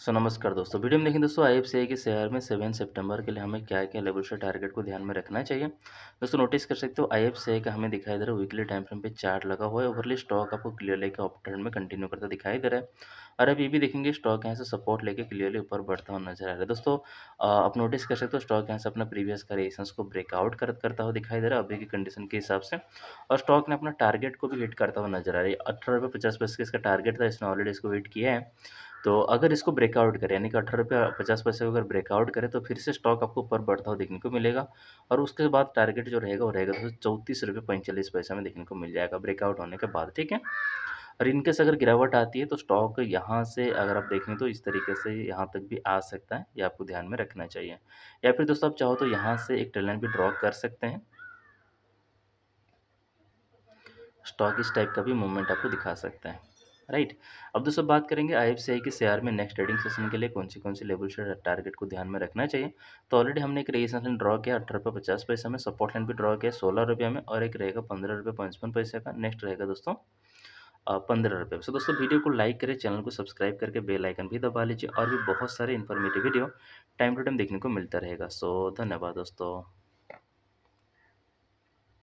सो नमस्कार दोस्तों वीडियो में देखें दोस्तों आई एफ सी के शेयर में सेवन सितंबर के लिए हमें क्या क्या से टारगेट को ध्यान में रखना चाहिए दोस्तों नोटिस कर सकते हो आई एफ का हमें दिखाई दे रहा है वीकली टाइम फ्रेम पे चार्ट लगा हुआ है ओवरली स्टॉक आपको क्लियरली के ऑप्टन में कंटिन्यू करता दिखाई दे रहा है और अब ये भी देखेंगे स्टॉक यहाँ से सपोर्ट लेके क्लियरली ऊपर बढ़ता हुआ नजर आ रहा है दोस्तों आप नोटिस कर सकते हो स्टॉक यहाँ से अपना प्रीवियस का को ब्रेकआउट कर, करता हुआ दिखाई दे रहा है अभी की कंडीशन के हिसाब से और स्टॉक ने अपना टारगेट को भी हिट करता हुआ नजर आ रहा है अठारह रुपये पचास पैसे इसका टारगेट था इसने ऑलरेडी इसको हिट किया है तो अगर इसको ब्रेकआउट करें यानी कि अठारह रुपया पचास पैसे को अगर ब्रेकआउट करें तो फिर से स्टॉक आपको ऊपर बढ़ता हुआ देखने को मिलेगा और उसके बाद टारगेट जो रहेगा वो रहेगा तो चौंतीस रुपये पैंतालीस पैसे में देखने को मिल जाएगा ब्रेकआउट होने के बाद ठीक है और इनकेस अगर गिरावट आती है तो स्टॉक यहाँ से अगर आप देखें तो इस तरीके से यहाँ तक भी आ सकता है ये आपको ध्यान में रखना चाहिए या फिर दोस्तों आप चाहो तो यहाँ से एक ट्रेलन भी ड्रॉ कर सकते हैं स्टॉक इस टाइप का भी मूवमेंट आपको दिखा सकते हैं राइट अब दोस्तों बात करेंगे आई के शेयर में नेक्स्ट ट्रेडिंग सेशन के लिए कौन सी कौन सी लेवल शेयर टारगेट को ध्यान में रखना चाहिए तो ऑलरेडी हमने एक लाइन ड्रॉ किया अठारह रुपये पचास पैसे में सपोर्ट लाइन भी ड्रॉ किया सोलह रुपये में और एक रहेगा पंद्रह रुपये पचपन पैसे का नेक्स्ट रहेगा दोस्तों पंद्रह रुपये सो दोस्तों वीडियो को लाइक करें चैनल को सब्सक्राइब करके बेल आइकन भी दबा लीजिए और भी बहुत सारे informative video time to time देखने को मिलता रहेगा सो धन्यवाद दोस्तों